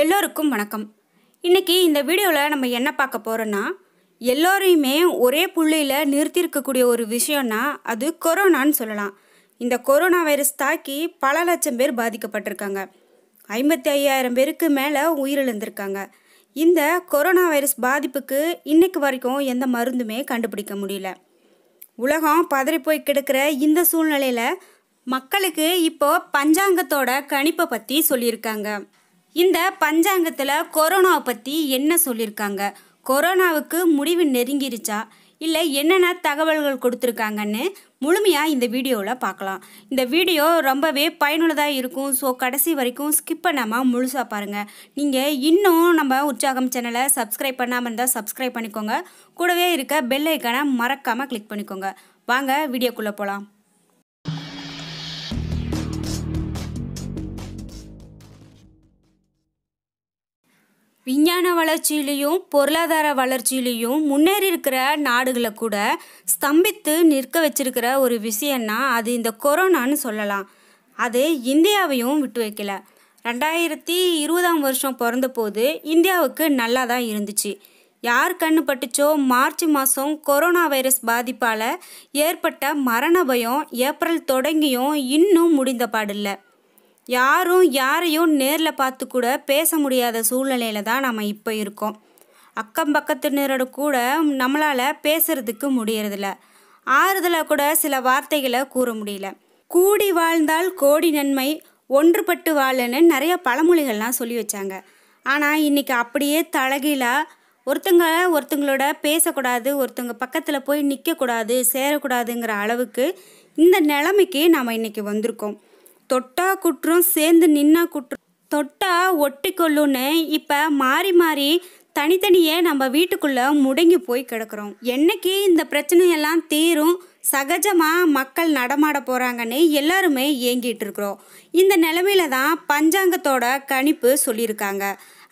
எல்லோருக்கும் வணக்கம் இன்றைக்கி இந்த வீடியோவில் நம்ம என்ன பார்க்க போகிறோன்னா எல்லோரையுமே ஒரே புள்ளியில் நிறுத்தியிருக்கக்கூடிய ஒரு விஷயம்னா அது கொரோனான்னு சொல்லலாம் இந்த கொரோனா வைரஸ் தாக்கி பல லட்சம் பேர் பாதிக்கப்பட்டிருக்காங்க ஐம்பத்தி ஐயாயிரம் பேருக்கு மேலே உயிரிழந்திருக்காங்க இந்த கொரோனா வைரஸ் பாதிப்புக்கு இன்றைக்கு வரைக்கும் எந்த மருந்துமே கண்டுபிடிக்க முடியல உலகம் பதறி போய் கிடக்கிற இந்த சூழ்நிலையில் மக்களுக்கு இப்போ பஞ்சாங்கத்தோட கணிப்பை பற்றி சொல்லியிருக்காங்க இந்த பஞ்சாங்கத்தில் கொரோனாவை பற்றி என்ன சொல்லியிருக்காங்க கொரோனாவுக்கு முடிவு நெருங்கிருச்சா இல்லை என்னென்ன தகவல்கள் கொடுத்துருக்காங்கன்னு முழுமையாக இந்த வீடியோவில் பார்க்கலாம் இந்த வீடியோ ரொம்பவே பயனுள்ளதாக இருக்கும் ஸோ கடைசி வரைக்கும் ஸ்கிப் பண்ணாமல் முழுசாக பாருங்கள் நீங்கள் இன்னும் நம்ம உற்சாகம் சேனலை சப்ஸ்கிரைப் பண்ணாமல் இருந்தால் சப்ஸ்கிரைப் பண்ணிக்கோங்க கூடவே இருக்க பெல் ஐக்கானை மறக்காமல் கிளிக் பண்ணிக்கோங்க வாங்க வீடியோக்குள்ளே போகலாம் விஞ்ஞான வளர்ச்சியிலையும் பொருளாதார வளர்ச்சியிலையும் முன்னேறி இருக்கிற நாடுகளை கூட ஸ்தம்பித்து நிற்க வச்சிருக்கிற ஒரு விஷயம்னா அது இந்த கொரோனான்னு சொல்லலாம் அது இந்தியாவையும் விட்டு வைக்கல ரெண்டாயிரத்தி இருபதாம் வருஷம் பிறந்த போது இந்தியாவுக்கு நல்லா தான் இருந்துச்சு யார் கண்ணு பட்டுச்சோ மார்ச் மாதம் கொரோனா வைரஸ் பாதிப்பால் ஏற்பட்ட மரண பயம் ஏப்ரல் தொடங்கியும் இன்னும் முடிந்த பாடில்லை யாரும் யாரையும் நேரில் பார்த்து கூட பேச முடியாத சூழ்நிலையில் தான் நம்ம இப்போ இருக்கோம் அக்கம் பக்கத்தினரோட கூட நம்மளால் பேசுகிறதுக்கு முடியறதில்ல ஆறுதலாக கூட சில வார்த்தைகளை கூற முடியல கூடி வாழ்ந்தால் கோடி நன்மை ஒன்றுபட்டு வாழன்னு நிறைய பழமொழிகள்லாம் சொல்லி வச்சாங்க ஆனால் இன்றைக்கி அப்படியே தலகிலாக ஒருத்தங்க ஒருத்தங்களோட பேசக்கூடாது ஒருத்தங்க பக்கத்தில் போய் நிற்கக்கூடாது சேரக்கூடாதுங்கிற அளவுக்கு இந்த நிலைமைக்கு நாம் இன்றைக்கி வந்திருக்கோம் தொட்டா குற்றம் சேர்ந்து நின்னா குற்றம் தொட்டா ஒட்டிக்கொள்ளுன்னு இப்போ மாறி மாறி தனித்தனியே நம்ம வீட்டுக்குள்ளே முடங்கி போய் கிடக்கிறோம் என்னைக்கு இந்த பிரச்சனையெல்லாம் தீரும் சகஜமாக மக்கள் நடமாட போகிறாங்கன்னு எல்லாருமே ஏங்கிட்டு இருக்கிறோம் இந்த நிலமையில தான் பஞ்சாங்கத்தோட கணிப்பு சொல்லியிருக்காங்க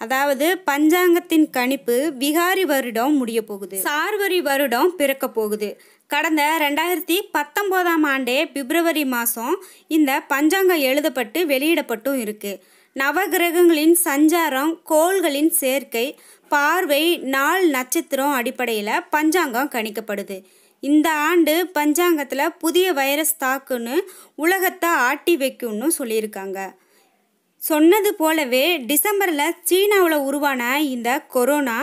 அதாவது பஞ்சாங்கத்தின் கணிப்பு விகாரி வருடம் முடிய போகுது சார்வரி வருடம் பிறக்க போகுது கடந்த ரெண்டாயிரத்தி பத்தொம்போதாம் ஆண்டே பிப்ரவரி மாதம் இந்த பஞ்சாங்கம் எழுதப்பட்டு வெளியிடப்பட்டும் இருக்குது நவகிரகங்களின் சஞ்சாரம் கோள்களின் சேர்க்கை பார்வை நாள் நட்சத்திரம் அடிப்படையில் பஞ்சாங்கம் கணிக்கப்படுது இந்த ஆண்டு பஞ்சாங்கத்தில் புதிய வைரஸ் தாக்குன்னு உலகத்தை ஆட்டி வைக்கும்னு சொல்லியிருக்காங்க சொன்னது போலவே டிசம்பரில் சீனாவில் உருவான இந்த கொரோனா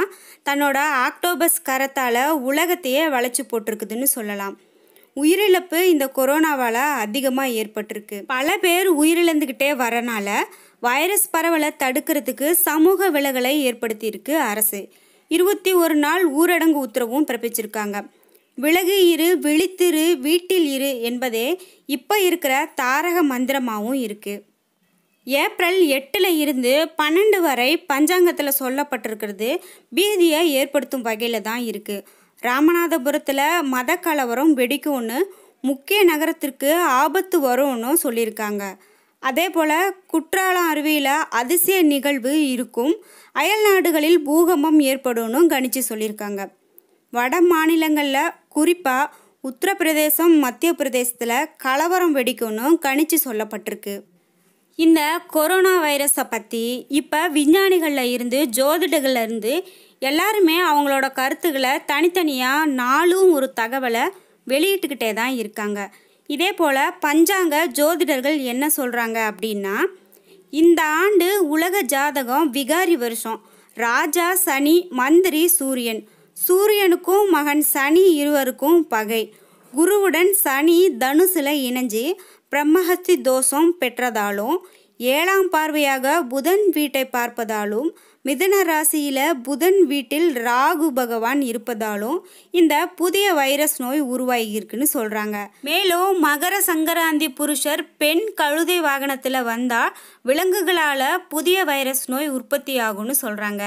தன்னோட ஆக்டோபஸ் கரத்தால் உலகத்தையே வளைச்சி போட்டிருக்குதுன்னு சொல்லலாம் உயிரிழப்பு இந்த கொரோனாவால் அதிகமாக ஏற்பட்டிருக்கு பல பேர் உயிரிழந்துக்கிட்டே வரனால வைரஸ் பரவலை தடுக்கிறதுக்கு சமூக விலகலை ஏற்படுத்தியிருக்கு அரசு இருபத்தி ஒரு நாள் ஊரடங்கு உத்தரவும் பிறப்பிச்சிருக்காங்க விலகு இரு விழித்திரு வீட்டில் இரு என்பதே இப்போ இருக்கிற தாரக மந்திரமாகவும் இருக்குது ஏப்ரல் எட்டில் இருந்து பன்னெண்டு வரை பஞ்சாங்கத்தில் சொல்லப்பட்டிருக்கிறது பீதியை ஏற்படுத்தும் வகையில் தான் இருக்குது ராமநாதபுரத்தில் மத கலவரம் வெடிக்கும்னு முக்கிய நகரத்திற்கு ஆபத்து வரும்னு சொல்லியிருக்காங்க அதே போல் குற்றாலம் அருவியில் அதிசய நிகழ்வு இருக்கும் அயல் நாடுகளில் பூகம்பம் ஏற்படும்னு கணிச்சு சொல்லியிருக்காங்க வட மாநிலங்களில் குறிப்பாக உத்தரப்பிரதேசம் மத்திய பிரதேசத்தில் கலவரம் வெடிக்கும்னு கணிச்சு சொல்லப்பட்டிருக்கு இந்த கொரோனா வைரஸை பற்றி இப்போ விஞ்ஞானிகளில் இருந்து ஜோதிடங்களில் இருந்து எல்லாருமே அவங்களோட கருத்துக்களை தனித்தனியாக நாளும் ஒரு தகவலை வெளியிட்டுக்கிட்டே தான் இருக்காங்க இதே போல் பஞ்சாங்க ஜோதிடர்கள் என்ன சொல்கிறாங்க அப்படின்னா இந்த ஆண்டு உலக ஜாதகம் விகாரி வருஷம் ராஜா சனி மந்திரி சூரியன் சூரியனுக்கும் மகன் சனி இருவருக்கும் பகை குருவுடன் சனி தனுசில இணைஞ்சு பிரம்மஹஸ்தி தோஷம் பெற்றதாலும் ஏழாம் பார்வையாக புதன் வீட்டை பார்ப்பதாலும் மிதன ராசியில் புதன் வீட்டில் ராகு பகவான் இருப்பதாலும் இந்த புதிய வைரஸ் நோய் உருவாகியிருக்குன்னு சொல்கிறாங்க மேலும் மகர சங்கராந்தி புருஷர் பெண் கழுதை வாகனத்தில் வந்தால் விலங்குகளால் புதிய வைரஸ் நோய் உற்பத்தி ஆகும்னு சொல்கிறாங்க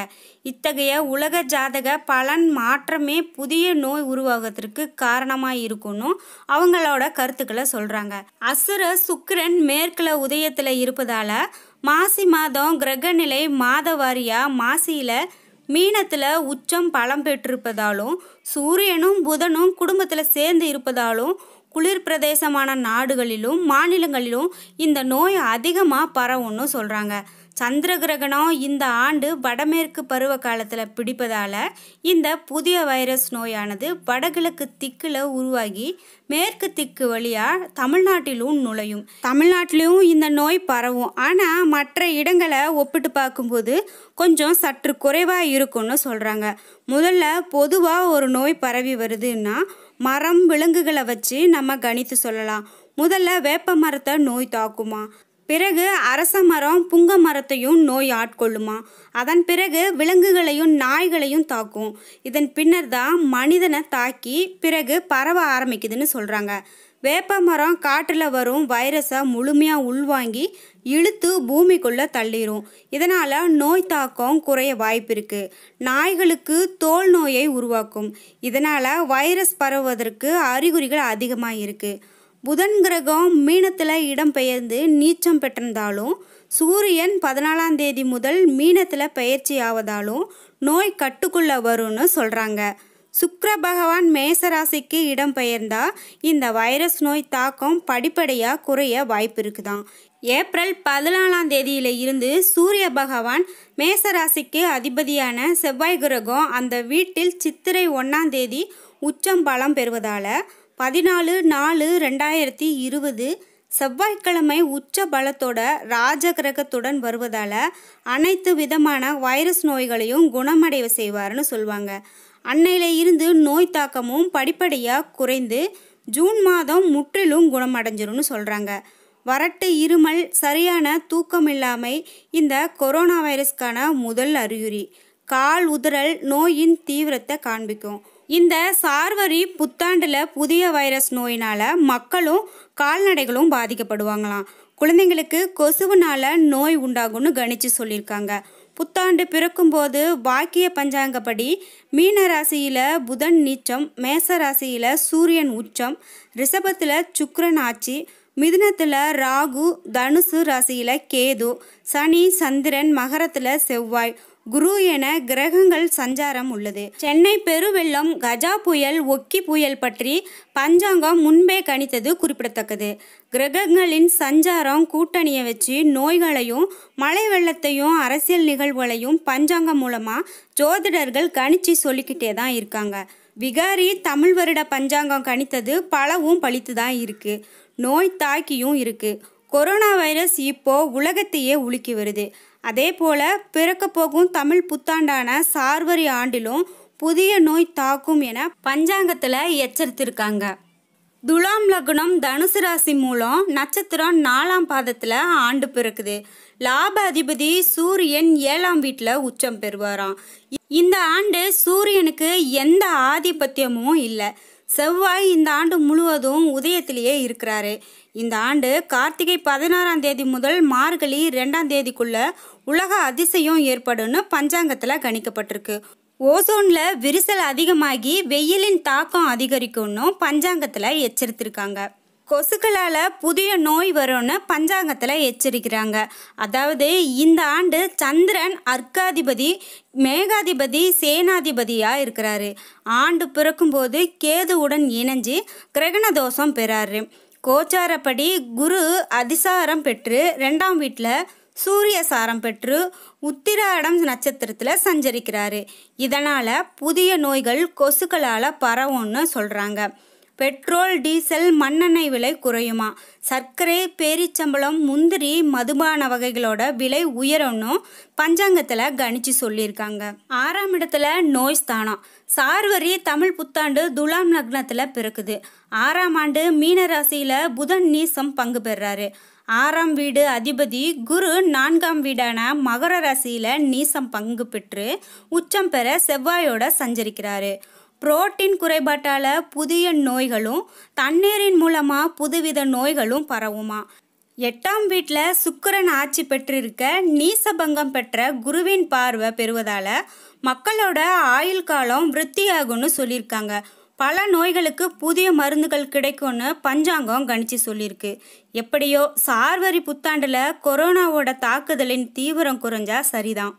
இத்தகைய உலக ஜாதக பலன் மாற்றமே புதிய நோய் உருவாகத்திற்கு காரணமாக இருக்கும்னு அவங்களோட கருத்துக்களை சொல்கிறாங்க அசுர சுக்கிரன் மேற்கில் உதயத்தில் இருப்பதால் மாசி மாதம் கிரகநிலை வாரியாக மாசியில் மீனத்தில் உச்சம் பலம் பெற்றிருப்பதாலும் சூரியனும் புதனும் குடும்பத்தில் சேர்ந்து இருப்பதாலும் குளிர் பிரதேசமான நாடுகளிலும் மாநிலங்களிலும் இந்த நோய் அதிகமாக பரவும்னு சொல்கிறாங்க சந்திர கிரகணம் இந்த ஆண்டு வடமேற்கு பருவ காலத்தில் பிடிப்பதால் இந்த புதிய வைரஸ் நோயானது வடகிழக்கு திக்கில் உருவாகி மேற்கு திக்கு வழியாக தமிழ்நாட்டிலும் நுழையும் தமிழ்நாட்டிலும் இந்த நோய் பரவும் ஆனால் மற்ற இடங்களை ஒப்பிட்டு பார்க்கும்போது கொஞ்சம் சற்று குறைவாக இருக்கும்னு சொல்கிறாங்க முதல்ல பொதுவாக ஒரு நோய் பரவி வருதுன்னா மரம் விலங்குகளை வச்சு நம்ம கணித்து சொல்லலாம் முதல்ல வேப்ப மரத்தை நோய் தாக்குமா பிறகு அரச மரம் புங்க மரத்தையும் நோய் ஆட்கொள்ளுமா அதன் பிறகு விலங்குகளையும் நாய்களையும் தாக்கும் இதன் பின்னர் தான் மனிதனை தாக்கி பிறகு பரவ ஆரம்பிக்குதுன்னு சொல்கிறாங்க வேப்ப மரம் காற்றில் வரும் வைரஸை முழுமையாக உள்வாங்கி இழுத்து பூமிக்குள்ளே தள்ளிடும் இதனால் நோய் தாக்கம் குறைய வாய்ப்பு இருக்குது நாய்களுக்கு தோல் நோயை உருவாக்கும் இதனால் வைரஸ் பரவுவதற்கு அறிகுறிகள் அதிகமாக இருக்குது புதன் கிரகம் மீனத்தில் இடம்பெயர்ந்து நீச்சம் பெற்றிருந்தாலும் சூரியன் பதினாலாம் தேதி முதல் மீனத்தில் பயிற்சி ஆவதாலும் நோய் கட்டுக்குள்ளே வரும்னு சொல்கிறாங்க சுக்கர பகவான் மேசராசிக்கு இடம்பெயர்ந்தால் இந்த வைரஸ் நோய் தாக்கம் படிப்படியாக குறைய வாய்ப்பு இருக்குதான் ஏப்ரல் பதினாலாம் தேதியில இருந்து சூரிய பகவான் மேசராசிக்கு அதிபதியான செவ்வாய் கிரகம் அந்த வீட்டில் சித்திரை ஒன்றாம் தேதி உச்சம் பலம் பெறுவதால் பதினாலு நாலு ரெண்டாயிரத்தி இருபது செவ்வாய்க்கிழமை உச்ச பலத்தோட ராஜகிரகத்துடன் வருவதால் அனைத்து விதமான வைரஸ் நோய்களையும் குணமடைவு செய்வார்னு சொல்லுவாங்க அன்னையில இருந்து நோய் தாக்கமும் படிப்படியாக குறைந்து ஜூன் மாதம் முற்றிலும் குணமடைஞ்சிரும்னு சொல்கிறாங்க வறட்டு இருமல் சரியான இல்லாமை இந்த கொரோனா வைரஸ்க்கான முதல் அறிகுறி கால் உதறல் நோயின் தீவிரத்தை காண்பிக்கும் இந்த சார்வரி புத்தாண்டில் புதிய வைரஸ் நோயினால் மக்களும் கால்நடைகளும் பாதிக்கப்படுவாங்களாம் குழந்தைங்களுக்கு கொசுவினால் நோய் உண்டாகும்னு கணிச்சு சொல்லியிருக்காங்க புத்தாண்டு பிறக்கும்போது வாக்கிய பஞ்சாங்கப்படி மீன ராசியில் புதன் நீச்சம் மேச ராசியில் சூரியன் உச்சம் ரிஷபத்தில் சுக்கரன் ஆட்சி மிதுனத்தில் ராகு தனுசு ராசியில் கேது சனி சந்திரன் மகரத்தில் செவ்வாய் குரு என கிரகங்கள் சஞ்சாரம் உள்ளது சென்னை பெருவெள்ளம் கஜா புயல் ஒக்கி புயல் பற்றி பஞ்சாங்கம் முன்பே கணித்தது குறிப்பிடத்தக்கது கிரகங்களின் சஞ்சாரம் கூட்டணியை வச்சு நோய்களையும் மழை வெள்ளத்தையும் அரசியல் நிகழ்வுகளையும் பஞ்சாங்கம் மூலமாக ஜோதிடர்கள் கணிச்சு சொல்லிக்கிட்டே தான் இருக்காங்க விகாரி தமிழ் வருட பஞ்சாங்கம் கணித்தது பலவும் பழித்து தான் இருக்குது நோய் தாக்கியும் இருக்குது கொரோனா வைரஸ் இப்போ உலகத்தையே உலுக்கி வருது அதே போல் பிறக்க போகும் தமிழ் புத்தாண்டான சார்வரி ஆண்டிலும் புதிய நோய் தாக்கும் என பஞ்சாங்கத்தில் எச்சரித்திருக்காங்க துலாம் லக்னம் தனுசு ராசி மூலம் நட்சத்திரம் நாலாம் பாதத்தில் ஆண்டு பிறக்குது லாப அதிபதி சூரியன் ஏழாம் வீட்டில் உச்சம் பெறுவாராம் இந்த ஆண்டு சூரியனுக்கு எந்த ஆதிபத்தியமும் இல்லை செவ்வாய் இந்த ஆண்டு முழுவதும் உதயத்திலேயே இருக்கிறாரு இந்த ஆண்டு கார்த்திகை பதினாறாம் தேதி முதல் மார்கழி ரெண்டாம் தேதிக்குள்ள உலக அதிசயம் ஏற்படும்னு பஞ்சாங்கத்தில் கணிக்கப்பட்டிருக்கு ஓசோனில் விரிசல் அதிகமாகி வெயிலின் தாக்கம் அதிகரிக்கும்னு பஞ்சாங்கத்தில் எச்சரித்திருக்காங்க கொசுக்களால் புதிய நோய் வரும்னு பஞ்சாங்கத்தில் எச்சரிக்கிறாங்க அதாவது இந்த ஆண்டு சந்திரன் அர்க்காதிபதி மேகாதிபதி சேனாதிபதியாக இருக்கிறாரு ஆண்டு பிறக்கும்போது கேதுவுடன் இணைஞ்சு கிரகண தோஷம் பெறாரு கோச்சாரப்படி குரு அதிசாரம் பெற்று ரெண்டாம் வீட்டில் சூரிய சாரம் பெற்று உத்திராடம் நட்சத்திரத்தில் சஞ்சரிக்கிறாரு இதனால் புதிய நோய்கள் கொசுக்களால் பரவும்னு சொல்கிறாங்க பெட்ரோல் டீசல் மண்ணெண்ணெய் விலை குறையுமா சர்க்கரை பேரிச்சம்பளம் முந்திரி மதுபான வகைகளோட விலை உயரணும் பஞ்சாங்கத்தில் கணிச்சு சொல்லியிருக்காங்க ஆறாம் இடத்துல நோய் ஸ்தானம் சார்வரி தமிழ் புத்தாண்டு துலாம் லக்னத்தில் பிறக்குது ஆறாம் ஆண்டு மீனராசியில் புதன் நீசம் பங்கு பெறாரு ஆறாம் வீடு அதிபதி குரு நான்காம் வீடான மகர ராசியில் நீசம் பங்கு பெற்று உச்சம் பெற செவ்வாயோட சஞ்சரிக்கிறாரு புரோட்டீன் குறைபாட்டால் புதிய நோய்களும் தண்ணீரின் மூலமாக புதுவித நோய்களும் பரவுமா எட்டாம் வீட்டில் சுக்கரன் ஆட்சி பெற்றிருக்க நீசபங்கம் பெற்ற குருவின் பார்வை பெறுவதால் மக்களோட ஆயுள் காலம் விருத்தியாகும்னு சொல்லியிருக்காங்க பல நோய்களுக்கு புதிய மருந்துகள் கிடைக்கும்னு பஞ்சாங்கம் கணிச்சு சொல்லியிருக்கு எப்படியோ சார்வரி புத்தாண்டில் கொரோனாவோட தாக்குதலின் தீவிரம் குறைஞ்சா சரிதான்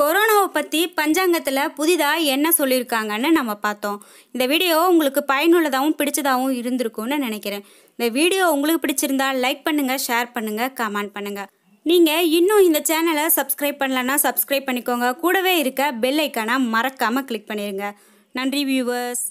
கொரோனாவை பற்றி பஞ்சாங்கத்தில் புதிதாக என்ன சொல்லியிருக்காங்கன்னு நம்ம பார்த்தோம் இந்த வீடியோ உங்களுக்கு பயனுள்ளதாகவும் பிடிச்சதாகவும் இருந்திருக்கும்னு நினைக்கிறேன் இந்த வீடியோ உங்களுக்கு பிடிச்சிருந்தால் லைக் பண்ணுங்கள் ஷேர் பண்ணுங்கள் கமெண்ட் பண்ணுங்கள் நீங்கள் இன்னும் இந்த சேனலை சப்ஸ்கிரைப் பண்ணலன்னா சப்ஸ்கிரைப் பண்ணிக்கோங்க கூடவே இருக்க பெல் ஐக்கானை மறக்காமல் கிளிக் பண்ணிடுங்க நன்றி வியூவர்ஸ்